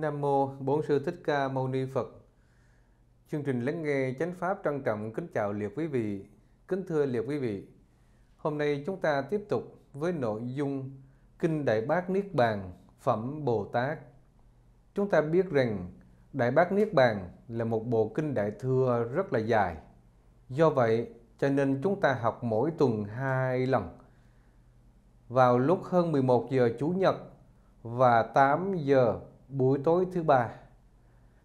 Nam Mô Bốn Sư Thích Ca Mâu Ni Phật Chương trình lắng nghe chánh pháp trân trọng kính chào liệt quý vị Kính thưa liệt quý vị Hôm nay chúng ta tiếp tục với nội dung Kinh Đại Bác Niết Bàn Phẩm Bồ Tát Chúng ta biết rằng Đại Bác Niết Bàn là một bộ kinh Đại Thừa rất là dài Do vậy cho nên chúng ta học mỗi tuần hai lần vào lúc hơn 11 giờ Chủ nhật và 8 giờ buổi tối thứ ba.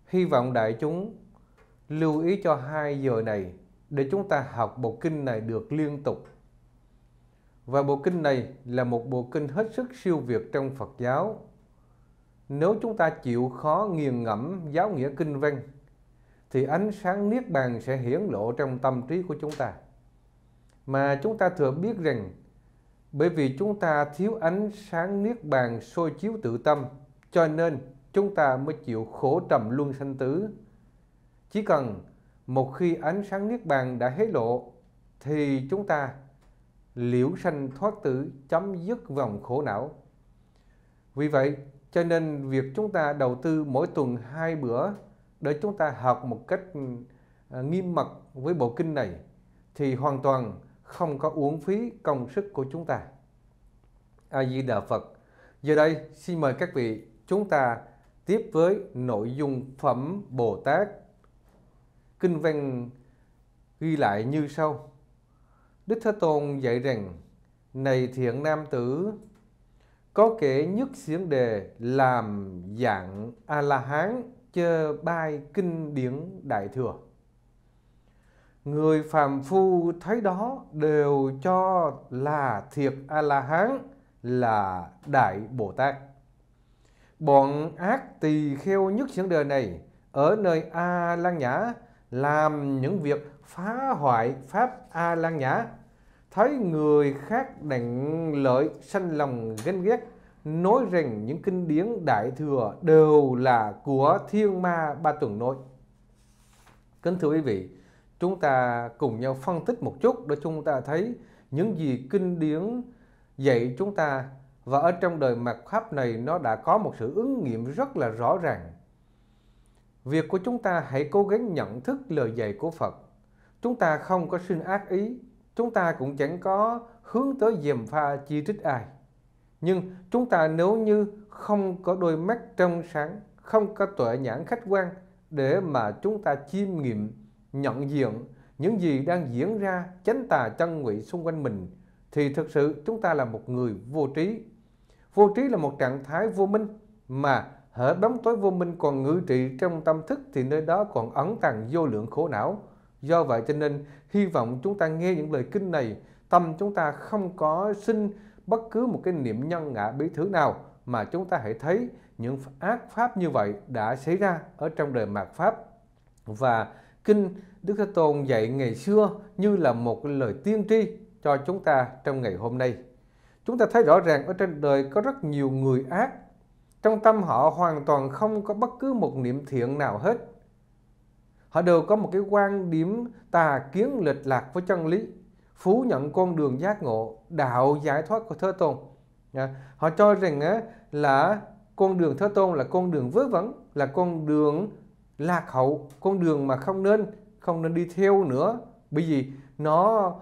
Hy vọng đại chúng lưu ý cho hai giờ này để chúng ta học bộ kinh này được liên tục. Và bộ kinh này là một bộ kinh hết sức siêu việt trong Phật giáo. Nếu chúng ta chịu khó nghiền ngẫm giáo nghĩa kinh văn, thì ánh sáng Niết Bàn sẽ hiển lộ trong tâm trí của chúng ta. Mà chúng ta thừa biết rằng, bởi vì chúng ta thiếu ánh sáng Niết Bàn soi chiếu tự tâm, cho nên chúng ta mới chịu khổ trầm luân sanh tứ Chỉ cần một khi ánh sáng Niết Bàn đã hé lộ thì chúng ta liễu sanh thoát tử chấm dứt vòng khổ não. Vì vậy, cho nên việc chúng ta đầu tư mỗi tuần hai bữa để chúng ta học một cách à, nghiêm mật với bộ kinh này thì hoàn toàn không có uống phí công sức của chúng ta. A Di Đà Phật. Giờ đây xin mời các vị chúng ta tiếp với nội dung phẩm Bồ Tát. Kinh văn ghi lại như sau. Đức Thế Tôn dạy rằng, Này thiện nam tử, có kể nhất xiển đề làm dạng A-la-hán chơ bai kinh điển đại thừa. Người phàm phu thấy đó đều cho là thiệt A-la-hán là Đại Bồ Tát. Bọn ác tỳ kheo nhất những đời này ở nơi A Lan Nhã làm những việc phá hoại pháp A Lan Nhã, thấy người khác đặng lợi sanh lòng ghen ghét, nói rằng những kinh điển đại thừa đều là của thiên ma ba tuần nội. Kính thưa quý vị, chúng ta cùng nhau phân tích một chút để chúng ta thấy những gì kinh điển dạy chúng ta và ở trong đời mạt Pháp này nó đã có một sự ứng nghiệm rất là rõ ràng. Việc của chúng ta hãy cố gắng nhận thức lời dạy của Phật. Chúng ta không có sinh ác ý, chúng ta cũng chẳng có hướng tới dèm pha chi trích ai. Nhưng chúng ta nếu như không có đôi mắt trong sáng, không có tuệ nhãn khách quan để mà chúng ta chiêm nghiệm, nhận diện những gì đang diễn ra chánh tà chân ngụy xung quanh mình thì thực sự chúng ta là một người vô trí Vô trí là một trạng thái vô minh mà hở bóng tối vô minh còn ngự trị trong tâm thức thì nơi đó còn ẩn tàng vô lượng khổ não. Do vậy cho nên hy vọng chúng ta nghe những lời kinh này, tâm chúng ta không có sinh bất cứ một cái niệm nhân ngã bí thứ nào mà chúng ta hãy thấy những ác pháp như vậy đã xảy ra ở trong đời mạt pháp và kinh Đức Thế Tôn dạy ngày xưa như là một lời tiên tri cho chúng ta trong ngày hôm nay chúng ta thấy rõ ràng ở trên đời có rất nhiều người ác trong tâm họ hoàn toàn không có bất cứ một niệm thiện nào hết họ đều có một cái quan điểm tà kiến lệch lạc với chân lý phú nhận con đường giác ngộ đạo giải thoát của thế tôn dạ. họ cho rằng là con đường thế tôn là con đường vớ vẩn là con đường lạc hậu con đường mà không nên không nên đi theo nữa bởi vì nó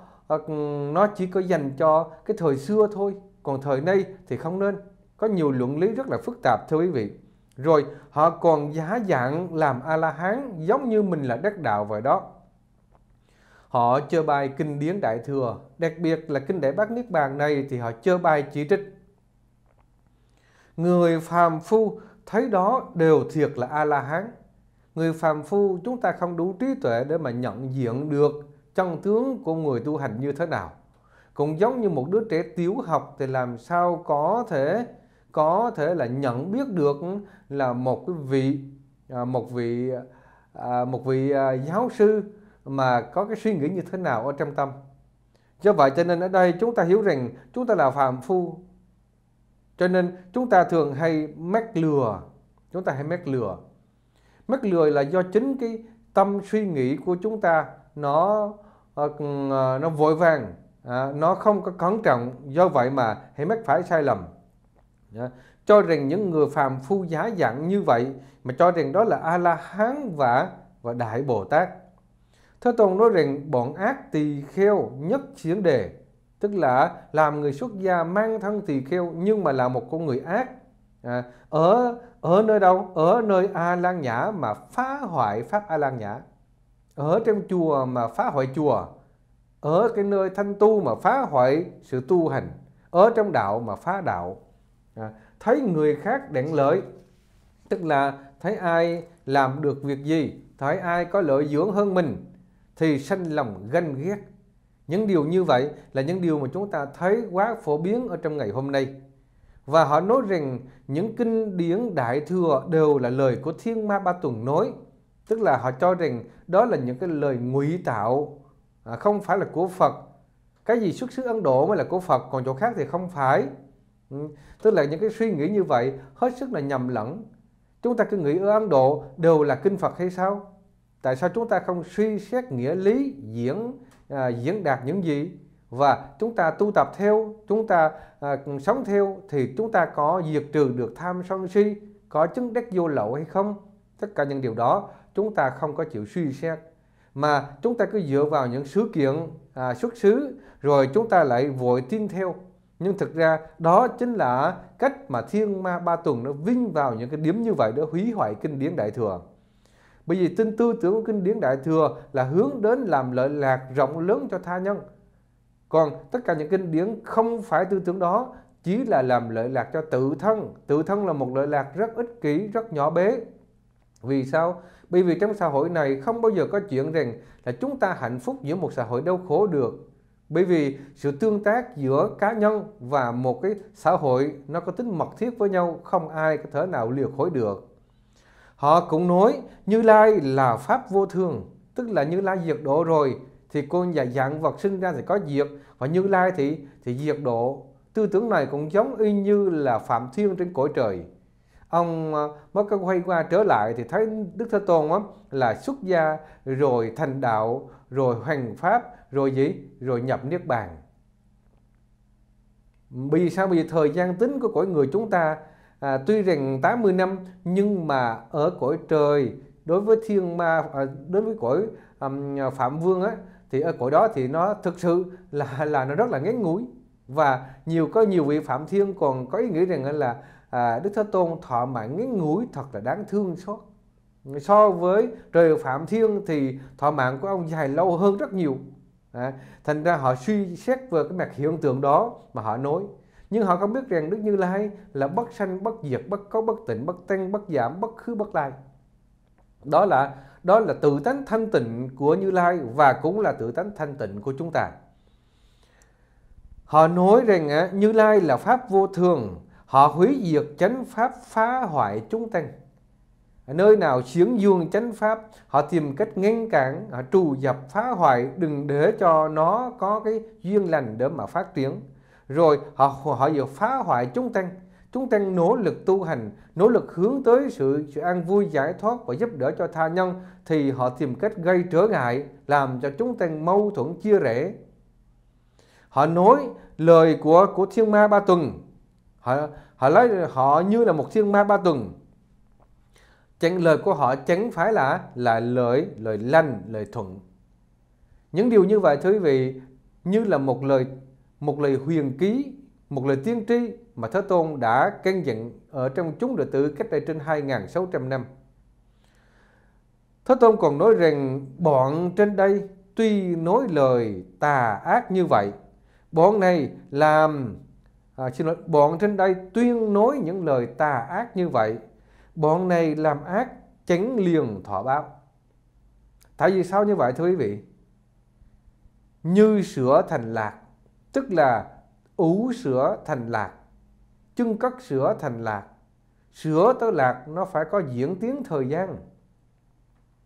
nó chỉ có dành cho cái thời xưa thôi còn thời nay thì không nên có nhiều luận lý rất là phức tạp thưa quý vị rồi họ còn giả dạng làm a la hán giống như mình là đắc đạo vậy đó họ chơi bài kinh điển đại thừa đặc biệt là kinh đại bát niết bàn này thì họ chơi bài chỉ trích người phàm phu thấy đó đều thiệt là a la hán người phàm phu chúng ta không đủ trí tuệ để mà nhận diện được chân tướng của người tu hành như thế nào. Cũng giống như một đứa trẻ tiểu học thì làm sao có thể có thể là nhận biết được là một cái vị à, một vị à, một vị à, giáo sư mà có cái suy nghĩ như thế nào ở trong tâm. Do vậy cho nên ở đây chúng ta hiểu rằng chúng ta là phàm phu. Cho nên chúng ta thường hay mắc lừa, chúng ta hay mắc lừa. Mắc lừa là do chính cái tâm suy nghĩ của chúng ta nó ờ, ừ, ờ, nó vội vàng à, nó không có cẩn trọng do vậy mà hãy mắc phải sai lầm cho rằng những người phàm phu giá dặn như vậy mà cho rằng đó là a la hán và và đại bồ tát thế tôn nói rằng bọn ác tỳ kheo nhất chiến đề tức là làm người xuất gia mang thân tỳ kheo nhưng mà là một con người ác à, ở ở nơi đâu ở nơi a lan nhã mà phá hoại pháp a lan nhã ở trong chùa mà phá hoại chùa ở cái nơi thanh tu mà phá hoại sự tu hành ở trong đạo mà phá đạo à, thấy người khác đặng lợi tức là thấy ai làm được việc gì thấy ai có lợi dưỡng hơn mình thì sanh lòng ganh ghét những điều như vậy là những điều mà chúng ta thấy quá phổ biến ở trong ngày hôm nay và họ nói rằng những kinh điển đại thừa đều là lời của thiên ma ba tuần nói tức là họ cho rằng đó là những cái lời ngụy tạo à, không phải là của Phật cái gì xuất xứ Ấn Độ mới là của Phật còn chỗ khác thì không phải ừ, tức là những cái suy nghĩ như vậy hết sức là nhầm lẫn chúng ta cứ nghĩ ở Ấn Độ đều là kinh Phật hay sao tại sao chúng ta không suy xét nghĩa lý diễn à, diễn đạt những gì và chúng ta tu tập theo chúng ta à, sống theo thì chúng ta có diệt trừ được tham sân si có chứng đắc vô lậu hay không tất cả những điều đó chúng ta không có chịu suy xét mà chúng ta cứ dựa vào những sự kiện à, xuất xứ rồi chúng ta lại vội tin theo nhưng thực ra đó chính là cách mà thiên ma ba tuần nó vinh vào những cái điểm như vậy để hủy hoại kinh điển đại thừa bởi vì tin tư tưởng của kinh điển đại thừa là hướng đến làm lợi lạc rộng lớn cho tha nhân còn tất cả những kinh điển không phải tư tưởng đó chỉ là làm lợi lạc cho tự thân tự thân là một lợi lạc rất ích kỷ rất nhỏ bé vì sao? Bởi vì trong xã hội này không bao giờ có chuyện rằng là chúng ta hạnh phúc giữa một xã hội đau khổ được. Bởi vì sự tương tác giữa cá nhân và một cái xã hội nó có tính mật thiết với nhau, không ai có thể nào liều khối được. Họ cũng nói Như Lai là pháp vô thường, tức là Như Lai diệt độ rồi thì con và dạng vật sinh ra thì có diệt và Như Lai thì thì diệt độ. Tư tưởng này cũng giống y như là Phạm Thiên trên cõi trời ông ờ, mới có quay qua trở lại thì thấy đức thế tôn á, là xuất gia rồi thành đạo rồi hoành pháp rồi gì rồi nhập niết bàn vì sao vì thời gian tính của cõi người chúng ta à, tuy rằng 80 năm nhưng mà ở cõi trời đối với thiên ma à, đối với cõi um, phạm vương á thì ở cõi đó thì nó thực sự là là nó rất là ngắn ngủi và nhiều có nhiều vị phạm thiên còn có ý nghĩ rằng là à, Đức Thế Tôn thọ mạng ngắn ngủi thật là đáng thương xót so với trời Phạm Thiên thì thọ mạng của ông dài lâu hơn rất nhiều à, thành ra họ suy xét về cái mặt hiện tượng đó mà họ nói nhưng họ không biết rằng Đức Như Lai là bất sanh, bất diệt, bất có, bất tịnh, bất tăng, bất giảm, bất khứ, bất lai. Đó là đó là tự tánh thanh tịnh của Như Lai và cũng là tự tánh thanh tịnh của chúng ta. Họ nói rằng à, Như Lai là pháp vô thường, họ hủy diệt chánh pháp phá hoại chúng tăng nơi nào xiển dương chánh pháp họ tìm cách ngăn cản họ trù dập phá hoại đừng để cho nó có cái duyên lành để mà phát triển rồi họ họ vừa phá hoại chúng tăng chúng tăng nỗ lực tu hành nỗ lực hướng tới sự, sự an vui giải thoát và giúp đỡ cho tha nhân thì họ tìm cách gây trở ngại làm cho chúng tăng mâu thuẫn chia rẽ họ nói lời của của thiên ma ba tuần họ họ nói họ như là một thiên ma ba tuần chẳng lời của họ chẳng phải là là lời lời lành lời thuận những điều như vậy thưa quý vị như là một lời một lời huyền ký một lời tiên tri mà Thế Tôn đã căn dặn ở trong chúng đệ tử cách đây trên 2.600 năm. Thế Tôn còn nói rằng bọn trên đây tuy nói lời tà ác như vậy, bọn này làm à, xin lỗi bọn trên đây tuyên nói những lời tà ác như vậy bọn này làm ác chánh liền thỏa báo tại vì sao như vậy thưa quý vị như sữa thành lạc tức là ủ sữa thành lạc chân cất sữa thành lạc sữa tới lạc nó phải có diễn tiến thời gian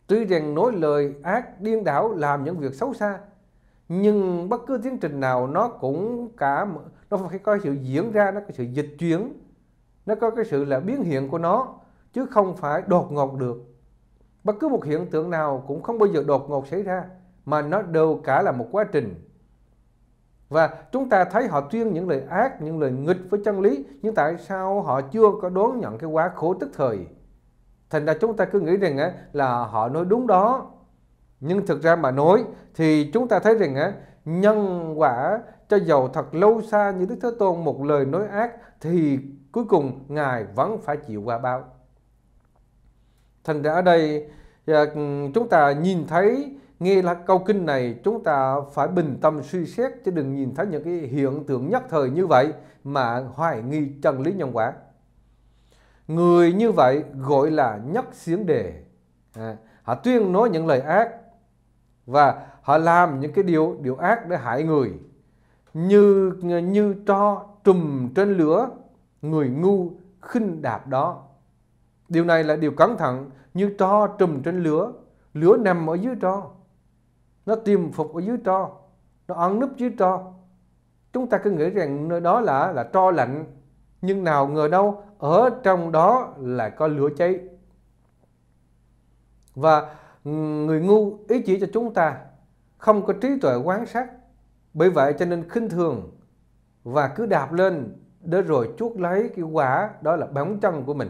tuy rằng nói lời ác điên đảo làm những việc xấu xa nhưng bất cứ tiến trình nào nó cũng cả nó phải có sự diễn ra nó có sự dịch chuyển nó có cái sự là biến hiện của nó chứ không phải đột ngột được bất cứ một hiện tượng nào cũng không bao giờ đột ngột xảy ra mà nó đều cả là một quá trình và chúng ta thấy họ tuyên những lời ác những lời nghịch với chân lý nhưng tại sao họ chưa có đón nhận cái quá khổ tức thời thành ra chúng ta cứ nghĩ rằng là họ nói đúng đó nhưng thực ra mà nói thì chúng ta thấy rằng nhân quả cho dầu thật lâu xa như Đức Thế Tôn một lời nói ác thì cuối cùng Ngài vẫn phải chịu qua bao. Thành ra ở đây à, chúng ta nhìn thấy nghe là câu kinh này chúng ta phải bình tâm suy xét chứ đừng nhìn thấy những cái hiện tượng nhất thời như vậy mà hoài nghi chân lý nhân quả. Người như vậy gọi là nhất xiến đề. À, họ tuyên nói những lời ác và họ làm những cái điều điều ác để hại người như như tro trùm trên lửa người ngu khinh đạp đó điều này là điều cẩn thận như tro trùm trên lửa lửa nằm ở dưới tro nó tìm phục ở dưới tro nó ăn núp dưới tro chúng ta cứ nghĩ rằng nơi đó là là tro lạnh nhưng nào ngờ đâu ở trong đó là có lửa cháy và người ngu ý chỉ cho chúng ta không có trí tuệ quan sát bởi vậy cho nên khinh thường và cứ đạp lên để rồi chuốc lấy cái quả đó là bóng chân của mình.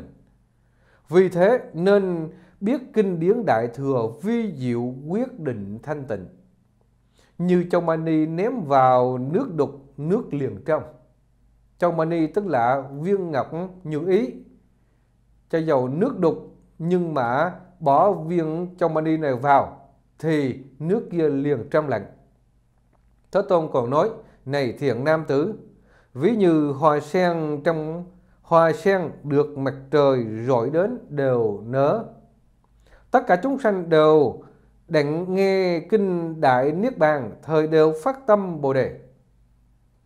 Vì thế nên biết kinh điển đại thừa vi diệu quyết định thanh tịnh. Như trong mani ném vào nước đục nước liền trong. Trong mani tức là viên ngọc như ý. Cho dầu nước đục nhưng mà bỏ viên trong mani này vào thì nước kia liền trong lạnh. Thế Tôn còn nói, này thiện nam tử, ví như hoa sen trong hoa sen được mặt trời rọi đến đều nở. Tất cả chúng sanh đều đặng nghe kinh đại niết bàn thời đều phát tâm bồ đề.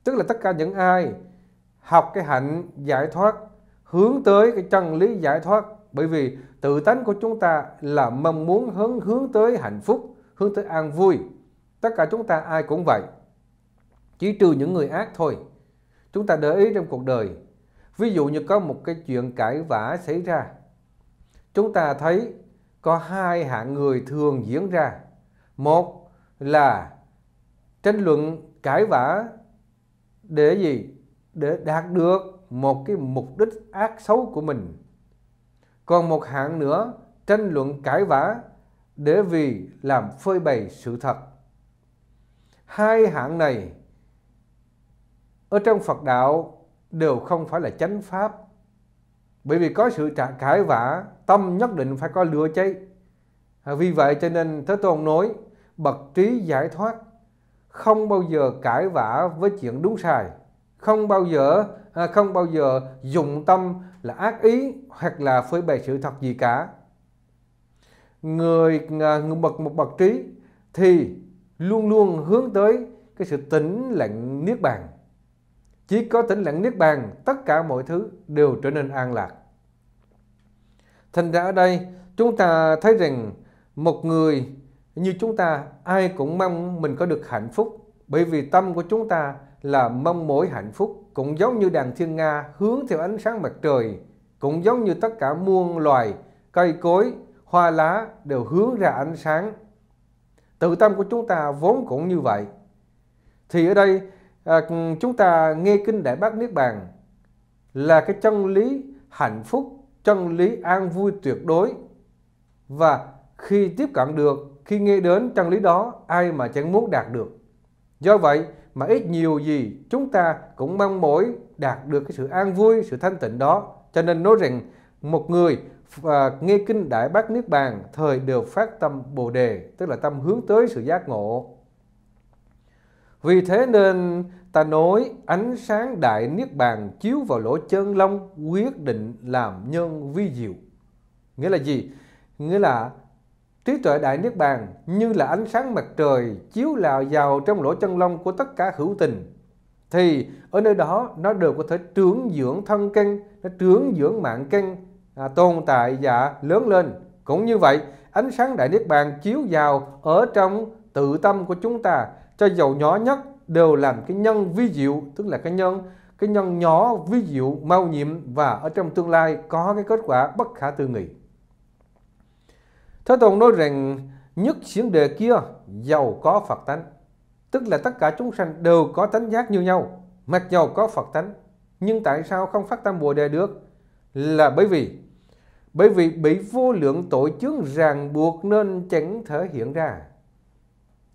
Tức là tất cả những ai học cái hạnh giải thoát hướng tới cái chân lý giải thoát bởi vì tự tánh của chúng ta là mong muốn hướng hướng tới hạnh phúc hướng tới an vui tất cả chúng ta ai cũng vậy chỉ trừ những người ác thôi. Chúng ta để ý trong cuộc đời, ví dụ như có một cái chuyện cãi vã xảy ra. Chúng ta thấy có hai hạng người thường diễn ra. Một là tranh luận cãi vã để gì? Để đạt được một cái mục đích ác xấu của mình. Còn một hạng nữa tranh luận cãi vã để vì làm phơi bày sự thật. Hai hạng này ở trong Phật đạo đều không phải là chánh pháp bởi vì có sự trả cãi vã tâm nhất định phải có lửa cháy à, vì vậy cho nên Thế Tôn nói bậc trí giải thoát không bao giờ cãi vã với chuyện đúng sai không bao giờ à, không bao giờ dùng tâm là ác ý hoặc là phơi bày sự thật gì cả người, à, người bậc một bậc trí thì luôn luôn hướng tới cái sự tĩnh lặng niết bàn chỉ có tĩnh lặng Niết Bàn, tất cả mọi thứ đều trở nên an lạc. Thành ra ở đây, chúng ta thấy rằng một người như chúng ta ai cũng mong mình có được hạnh phúc bởi vì tâm của chúng ta là mong mỗi hạnh phúc cũng giống như đàn thiên nga hướng theo ánh sáng mặt trời cũng giống như tất cả muôn loài cây cối hoa lá đều hướng ra ánh sáng tự tâm của chúng ta vốn cũng như vậy thì ở đây à, chúng ta nghe kinh đại bác niết bàn là cái chân lý hạnh phúc chân lý an vui tuyệt đối và khi tiếp cận được khi nghe đến chân lý đó ai mà chẳng muốn đạt được do vậy mà ít nhiều gì chúng ta cũng mong mỏi đạt được cái sự an vui sự thanh tịnh đó cho nên nói rằng một người à, nghe kinh đại bác niết bàn thời đều phát tâm bồ đề tức là tâm hướng tới sự giác ngộ vì thế nên ta nói ánh sáng đại niết bàn chiếu vào lỗ chân long quyết định làm nhân vi diệu. Nghĩa là gì? Nghĩa là trí tuệ đại niết bàn như là ánh sáng mặt trời chiếu lào vào trong lỗ chân long của tất cả hữu tình thì ở nơi đó nó đều có thể trưởng dưỡng thân căn, nó trưởng dưỡng mạng căn à, tồn tại và lớn lên. Cũng như vậy, ánh sáng đại niết bàn chiếu vào ở trong tự tâm của chúng ta cho dầu nhỏ nhất đều làm cái nhân vi diệu tức là cái nhân cái nhân nhỏ vi diệu mau nhiệm và ở trong tương lai có cái kết quả bất khả tư nghị Thế Tôn nói rằng nhất xiển đề kia giàu có Phật tánh tức là tất cả chúng sanh đều có tánh giác như nhau mặc dầu có Phật tánh nhưng tại sao không phát tâm Bồ Đề được là bởi vì bởi vì bị vô lượng tội chướng ràng buộc nên chẳng thể hiện ra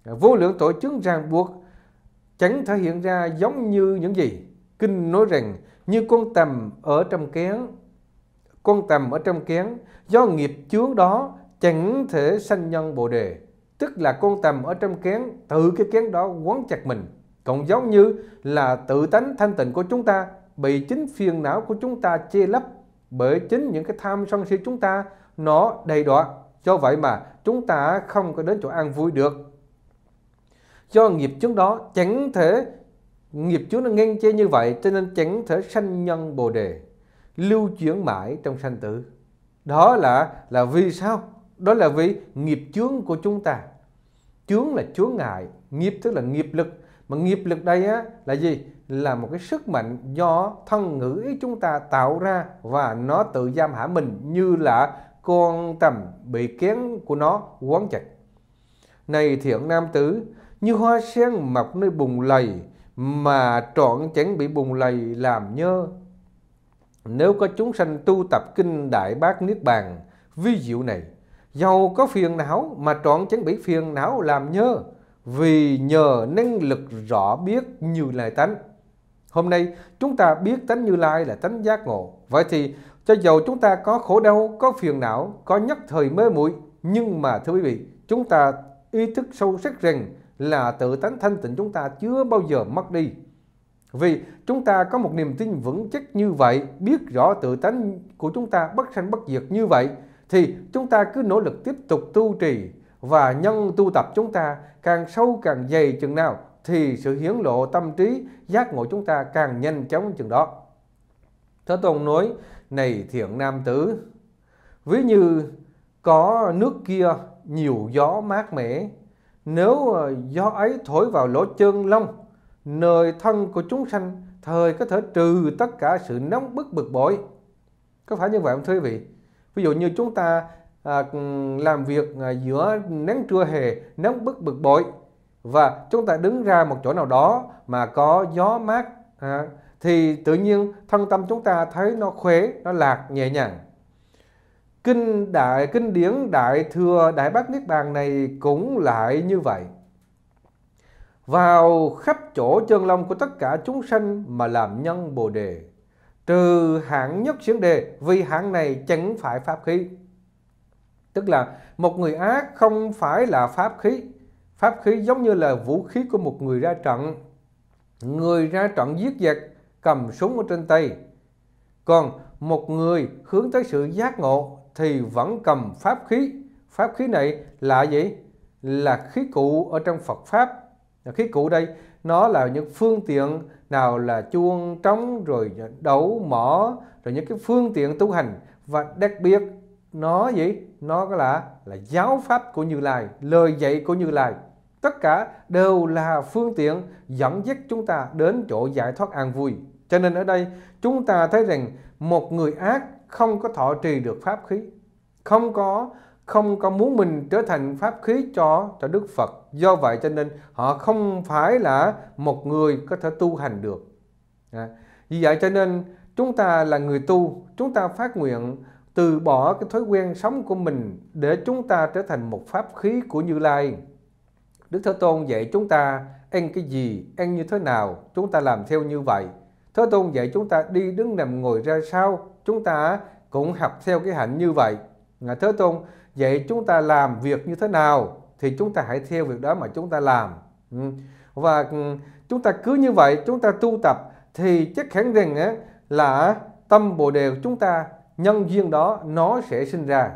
vô lượng tội chứng ràng buộc chẳng thể hiện ra giống như những gì kinh nói rằng như con tầm ở trong kén con tầm ở trong kén do nghiệp chướng đó chẳng thể sanh nhân bồ đề tức là con tầm ở trong kén tự cái kén đó quấn chặt mình còn giống như là tự tánh thanh tịnh của chúng ta bị chính phiền não của chúng ta che lấp bởi chính những cái tham sân si chúng ta nó đầy đọa do vậy mà chúng ta không có đến chỗ an vui được cho nghiệp chướng đó chẳng thể nghiệp chướng nó ngăn che như vậy cho nên chẳng thể sanh nhân bồ đề lưu chuyển mãi trong sanh tử đó là là vì sao đó là vì nghiệp chướng của chúng ta chướng là chướng ngại nghiệp tức là nghiệp lực mà nghiệp lực đây á, là gì là một cái sức mạnh do thân ngữ ý chúng ta tạo ra và nó tự giam hãm mình như là con tầm bị kén của nó quấn chặt này thiện nam tử như hoa sen mọc nơi bùng lầy mà trọn chẳng bị bùng lầy làm nhơ. Nếu có chúng sanh tu tập kinh Đại Bác Niết Bàn vi diệu này, giàu có phiền não mà trọn chẳng bị phiền não làm nhơ, vì nhờ năng lực rõ biết như lai tánh. Hôm nay chúng ta biết tánh như lai là tánh giác ngộ. Vậy thì cho dầu chúng ta có khổ đau, có phiền não, có nhất thời mê muội nhưng mà thưa quý vị, chúng ta ý thức sâu sắc rằng là tự tánh thanh tịnh chúng ta chưa bao giờ mất đi. Vì chúng ta có một niềm tin vững chắc như vậy, biết rõ tự tánh của chúng ta bất sanh bất diệt như vậy, thì chúng ta cứ nỗ lực tiếp tục tu trì và nhân tu tập chúng ta càng sâu càng dày chừng nào thì sự hiển lộ tâm trí giác ngộ chúng ta càng nhanh chóng chừng đó. Thế Tôn nói, này thiện nam tử, ví như có nước kia nhiều gió mát mẻ nếu gió ờ, ấy thổi vào lỗ chân lông, nơi thân của chúng sanh thời có thể trừ tất cả sự nóng bức bực bội. Có phải như vậy không thưa quý vị? Ví dụ như chúng ta à, làm việc à, giữa nắng trưa hè, nóng bức bực bội và chúng ta đứng ra một chỗ nào đó mà có gió mát à, thì tự nhiên thân tâm chúng ta thấy nó khỏe, nó lạc nhẹ nhàng kinh đại kinh điển đại thừa đại bát niết bàn này cũng lại như vậy vào khắp chỗ chân lòng của tất cả chúng sanh mà làm nhân bồ đề trừ hạng nhất xuyến đề vì hạng này chẳng phải pháp khí tức là một người ác không phải là pháp khí pháp khí giống như là vũ khí của một người ra trận người ra trận giết giặc cầm súng ở trên tay còn một người hướng tới sự giác ngộ thì vẫn cầm pháp khí. Pháp khí này là gì? Là khí cụ ở trong Phật Pháp. Khí cụ đây nó là những phương tiện nào là chuông trống rồi đấu mỏ rồi những cái phương tiện tu hành và đặc biệt nó gì nó là là giáo pháp của Như Lai lời dạy của Như Lai tất cả đều là phương tiện dẫn dắt chúng ta đến chỗ giải thoát an vui cho nên ở đây chúng ta thấy rằng một người ác không có thọ trì được pháp khí không có không có muốn mình trở thành pháp khí cho cho Đức Phật do vậy cho nên họ không phải là một người có thể tu hành được à, vì vậy cho nên chúng ta là người tu chúng ta phát nguyện từ bỏ cái thói quen sống của mình để chúng ta trở thành một pháp khí của Như Lai Đức Thế Tôn dạy chúng ta ăn cái gì ăn như thế nào chúng ta làm theo như vậy Thế Tôn dạy chúng ta đi đứng nằm ngồi ra sao chúng ta cũng học theo cái hạnh như vậy. Ngài Thế Tôn, vậy chúng ta làm việc như thế nào thì chúng ta hãy theo việc đó mà chúng ta làm. Ừ. Và ừ, chúng ta cứ như vậy chúng ta tu tập thì chắc hẳn rằng là tâm Bồ Đề của chúng ta nhân duyên đó nó sẽ sinh ra.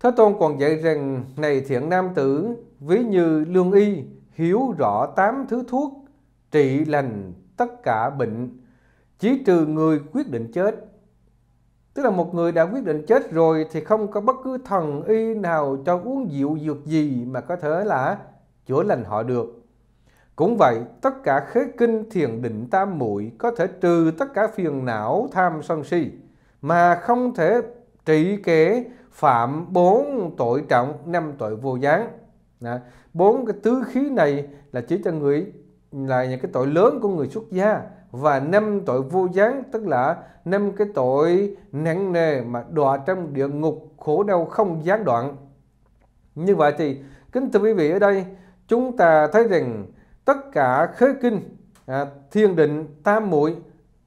Thế Tôn còn dạy rằng này thiện nam tử ví như lương y hiểu rõ tám thứ thuốc trị lành tất cả bệnh chỉ trừ người quyết định chết tức là một người đã quyết định chết rồi thì không có bất cứ thần y nào cho uống rượu dược gì mà có thể là chữa lành họ được cũng vậy tất cả khế kinh thiền định tam muội có thể trừ tất cả phiền não tham sân si mà không thể trị kế phạm bốn tội trọng năm tội vô gián bốn cái tứ khí này là chỉ cho người là những cái tội lớn của người xuất gia và năm tội vô gián tức là năm cái tội nặng nề mà đọa trong địa ngục khổ đau không gián đoạn như vậy thì kính thưa quý vị ở đây chúng ta thấy rằng tất cả khế kinh à, thiên định tam muội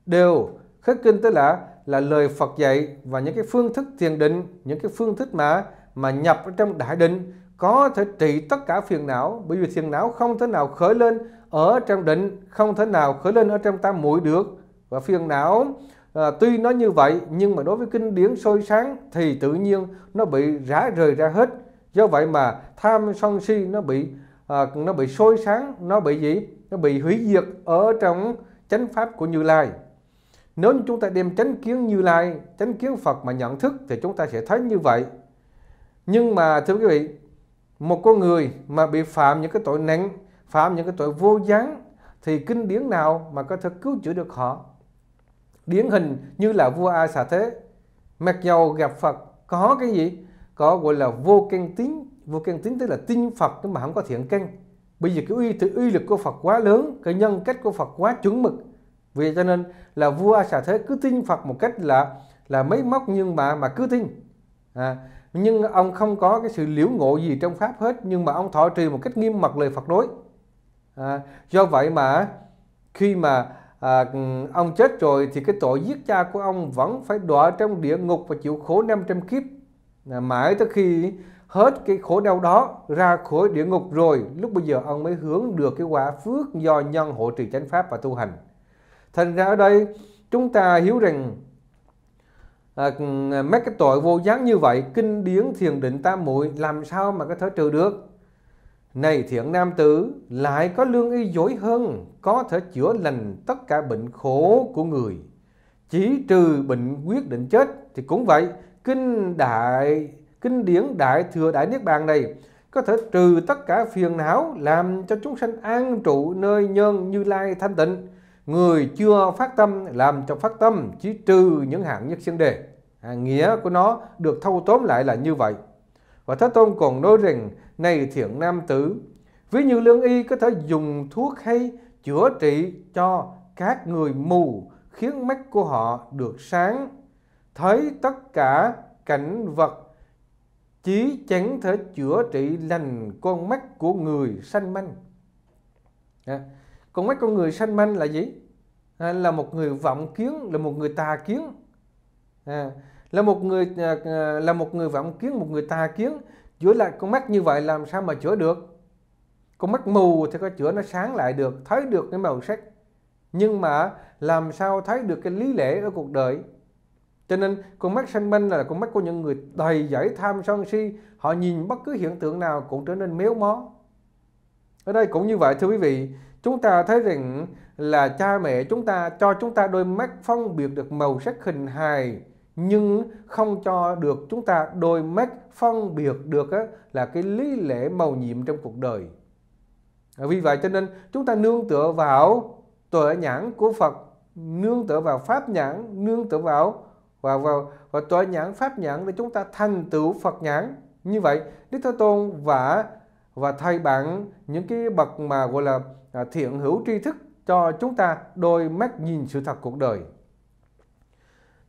đều khế kinh tức là là lời Phật dạy và những cái phương thức thiền định những cái phương thức mà mà nhập ở trong đại định có thể trị tất cả phiền não bởi vì phiền não không thể nào khởi lên ở trong định không thể nào khởi lên ở trong tam muội được và phiền não à, tuy nó như vậy nhưng mà đối với kinh điển sôi sáng thì tự nhiên nó bị rã rời ra hết do vậy mà tham sân si nó bị à, nó bị sôi sáng nó bị gì nó bị hủy diệt ở trong chánh pháp của như lai nếu như chúng ta đem chánh kiến như lai chánh kiến phật mà nhận thức thì chúng ta sẽ thấy như vậy nhưng mà thưa quý vị một con người mà bị phạm những cái tội nặng phạm những cái tội vô gián thì kinh điển nào mà có thể cứu chữa được họ điển hình như là vua a xà thế mặc dầu gặp phật có cái gì có gọi là vô căn tín vô căn tín tức là tin phật nhưng mà không có thiện căn bây giờ cái uy thì uy lực của phật quá lớn cái nhân cách của phật quá chuẩn mực vì cho nên là vua a xà thế cứ tin phật một cách là là mấy móc nhưng mà mà cứ tin à, nhưng ông không có cái sự liễu ngộ gì trong pháp hết nhưng mà ông thọ trì một cách nghiêm mật lời phật đối à, do vậy mà khi mà à, ông chết rồi thì cái tội giết cha của ông vẫn phải đọa trong địa ngục và chịu khổ 500 kiếp à, mãi tới khi hết cái khổ đau đó ra khỏi địa ngục rồi lúc bây giờ ông mới hướng được cái quả phước do nhân hộ trì chánh pháp và tu hành thành ra ở đây chúng ta hiểu rằng à, mấy cái tội vô gián như vậy kinh điển thiền định tam muội làm sao mà có thể trừ được này thiện nam tử, lại có lương y dối hơn, có thể chữa lành tất cả bệnh khổ của người. Chỉ trừ bệnh quyết định chết thì cũng vậy, kinh đại kinh điển đại thừa đại niết bàn này có thể trừ tất cả phiền não làm cho chúng sanh an trụ nơi nhân như lai thanh tịnh người chưa phát tâm làm cho phát tâm chỉ trừ những hạng nhất xương đề à, nghĩa của nó được thâu tóm lại là như vậy và thế tôn còn nói rằng này thiện nam tử, ví như lương y có thể dùng thuốc hay chữa trị cho các người mù khiến mắt của họ được sáng, thấy tất cả cảnh vật chí chẳng thể chữa trị lành con mắt của người sanh manh. À, con mắt con người sanh manh là gì? À, là một người vọng kiến, là một người tà kiến. À, là một người à, à, là một người vọng kiến, một người tà kiến chữa lại con mắt như vậy làm sao mà chữa được con mắt mù thì có chữa nó sáng lại được thấy được cái màu sắc nhưng mà làm sao thấy được cái lý lẽ ở cuộc đời cho nên con mắt sanh minh là con mắt của những người đầy dẫy tham sân si họ nhìn bất cứ hiện tượng nào cũng trở nên méo mó ở đây cũng như vậy thưa quý vị chúng ta thấy rằng là cha mẹ chúng ta cho chúng ta đôi mắt phân biệt được màu sắc hình hài nhưng không cho được chúng ta đôi mắt phân biệt được là cái lý lẽ màu nhiệm trong cuộc đời. À, vì vậy cho nên chúng ta nương tựa vào tuệ nhãn của Phật, nương tựa vào pháp nhãn, nương tựa vào và vào và tuệ nhãn pháp nhãn để chúng ta thành tựu Phật nhãn. Như vậy, Đức Thế Tôn và và thay bạn những cái bậc mà gọi là à, thiện hữu tri thức cho chúng ta đôi mắt nhìn sự thật cuộc đời.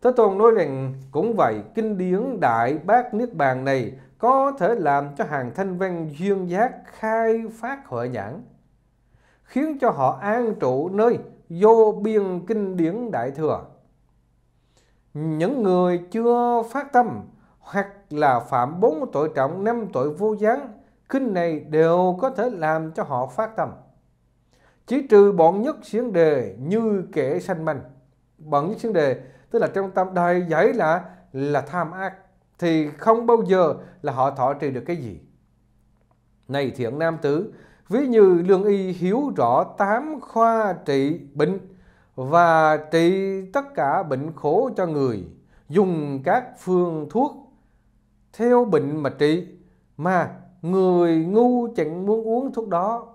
Thế Tôn nói rằng cũng vậy, kinh điển Đại Bác Niết Bàn này có thể làm cho hàng thanh văn duyên giác khai phát hội nhãn, khiến cho họ an trụ nơi vô biên kinh điển Đại Thừa. Những người chưa phát tâm hoặc là phạm bốn tội trọng, năm tội vô gián, kinh này đều có thể làm cho họ phát tâm. Chỉ trừ bọn nhất xiển đề như kẻ sanh manh. Bọn nhất xiển đề tức là trong tâm đầy dẫy là là tham ác thì không bao giờ là họ thọ trì được cái gì này thiện nam tử ví như lương y hiếu rõ tám khoa trị bệnh và trị tất cả bệnh khổ cho người dùng các phương thuốc theo bệnh mà trị mà người ngu chẳng muốn uống thuốc đó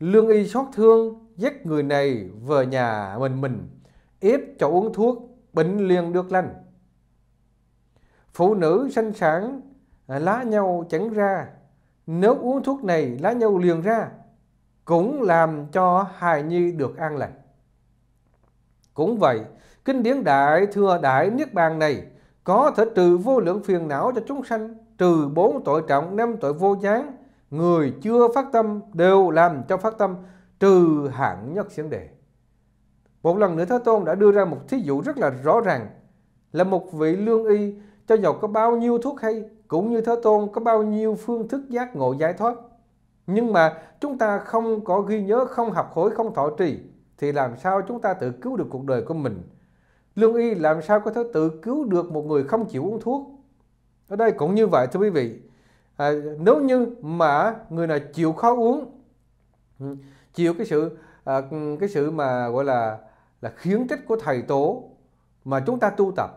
lương y xót thương dắt người này về nhà mình mình ép cho uống thuốc bệnh liền được lành phụ nữ sanh sản à, lá nhau chẳng ra nếu uống thuốc này lá nhau liền ra cũng làm cho hài nhi được an lành cũng vậy kinh điển đại thừa đại niết bàn này có thể trừ vô lượng phiền não cho chúng sanh trừ bốn tội trọng năm tội vô gián người chưa phát tâm đều làm cho phát tâm trừ hạng nhất xiển đề một lần nữa Thế Tôn đã đưa ra một thí dụ rất là rõ ràng là một vị lương y cho dầu có bao nhiêu thuốc hay cũng như Thế Tôn có bao nhiêu phương thức giác ngộ giải thoát. Nhưng mà chúng ta không có ghi nhớ, không học hỏi, không thọ trì thì làm sao chúng ta tự cứu được cuộc đời của mình? Lương y làm sao có thể tự cứu được một người không chịu uống thuốc? Ở đây cũng như vậy thưa quý vị. À, nếu như mà người nào chịu khó uống, ừ, chịu cái sự à, cái sự mà gọi là là khiến tích của thầy tổ mà chúng ta tu tập.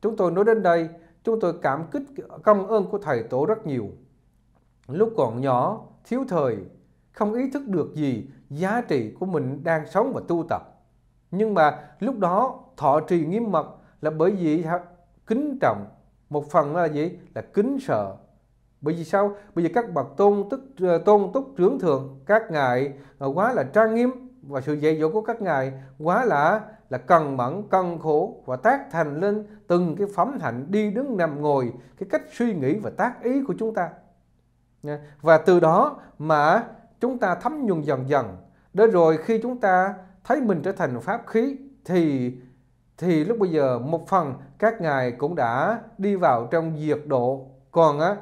Chúng tôi nói đến đây, chúng tôi cảm kích công ơn của thầy tổ rất nhiều. Lúc còn nhỏ, thiếu thời, không ý thức được gì giá trị của mình đang sống và tu tập. Nhưng mà lúc đó thọ trì nghiêm mật là bởi vì kính trọng, một phần là gì? Là kính sợ. Bởi vì sao? Bởi vì các bậc tôn tức ờ, tôn túc trưởng thượng các ngài ờ, quá là trang nghiêm và sự dạy dỗ của các ngài quá lạ là cần mẫn cần khổ và tác thành lên từng cái phẩm hạnh đi đứng nằm ngồi cái cách suy nghĩ và tác ý của chúng ta và từ đó mà chúng ta thấm nhuần dần dần để rồi khi chúng ta thấy mình trở thành pháp khí thì thì lúc bây giờ một phần các ngài cũng đã đi vào trong diệt độ còn á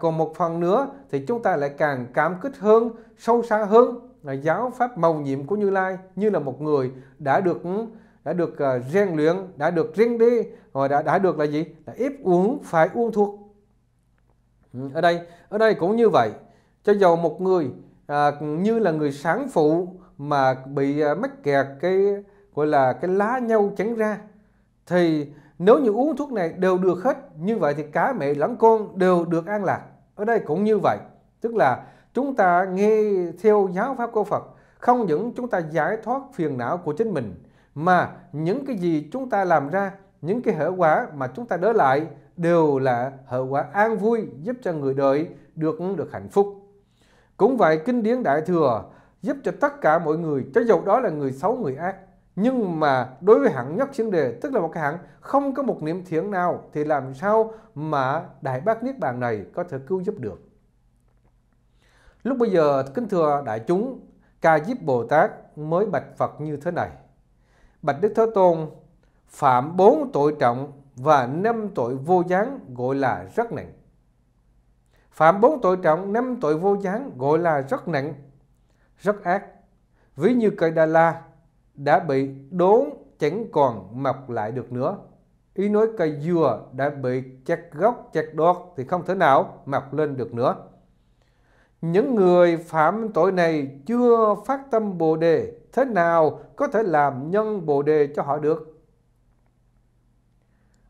còn một phần nữa thì chúng ta lại càng cảm kích hơn sâu xa hơn là giáo pháp màu nhiệm của Như Lai như là một người đã được ừ, đã được uh, luyện, đã được riêng đi, rồi đã đã được là gì? Là ép uống phải uống thuốc. Ừ, ở đây ở đây cũng như vậy. Cho dù một người à, như là người sáng phụ mà bị à, mắc kẹt cái gọi là cái lá nhau chắn ra thì nếu như uống thuốc này đều được hết như vậy thì cá mẹ lẫn con đều được an lạc ở đây cũng như vậy tức là chúng ta nghe theo giáo pháp của Phật không những chúng ta giải thoát phiền não của chính mình mà những cái gì chúng ta làm ra những cái hệ quả mà chúng ta đỡ lại đều là hệ quả an vui giúp cho người đời được được hạnh phúc cũng vậy kinh điển đại thừa giúp cho tất cả mọi người cho dù đó là người xấu người ác nhưng mà đối với hạng nhất chuyên đề tức là một cái hạng không có một niệm thiện nào thì làm sao mà đại bác niết bàn này có thể cứu giúp được Lúc bây giờ, kính thưa đại chúng, Ca Diếp Bồ Tát mới bạch Phật như thế này. Bạch Đức Thế Tôn phạm bốn tội trọng và năm tội vô gián gọi là rất nặng. Phạm bốn tội trọng, năm tội vô gián gọi là rất nặng, rất ác. Ví như cây đa La đã bị đốn chẳng còn mọc lại được nữa. Ý nói cây dừa đã bị chặt gốc, chặt đọt thì không thể nào mọc lên được nữa những người phạm tội này chưa phát tâm Bồ Đề, thế nào có thể làm nhân Bồ Đề cho họ được?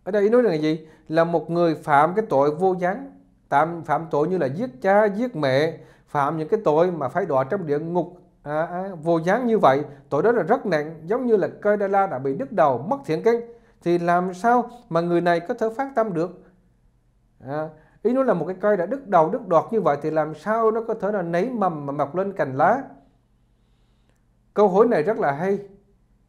Ở đây ý nói là gì? Là một người phạm cái tội vô gián, tạm phạm tội như là giết cha, giết mẹ, phạm những cái tội mà phải đọa trong địa ngục à, à, vô gián như vậy, tội đó là rất nặng, giống như là cây đa la đã bị đứt đầu, mất thiện căn thì làm sao mà người này có thể phát tâm được? À, ý nó là một cái cây đã đứt đầu đứt đọt như vậy thì làm sao nó có thể là nấy mầm mà mọc lên cành lá câu hỏi này rất là hay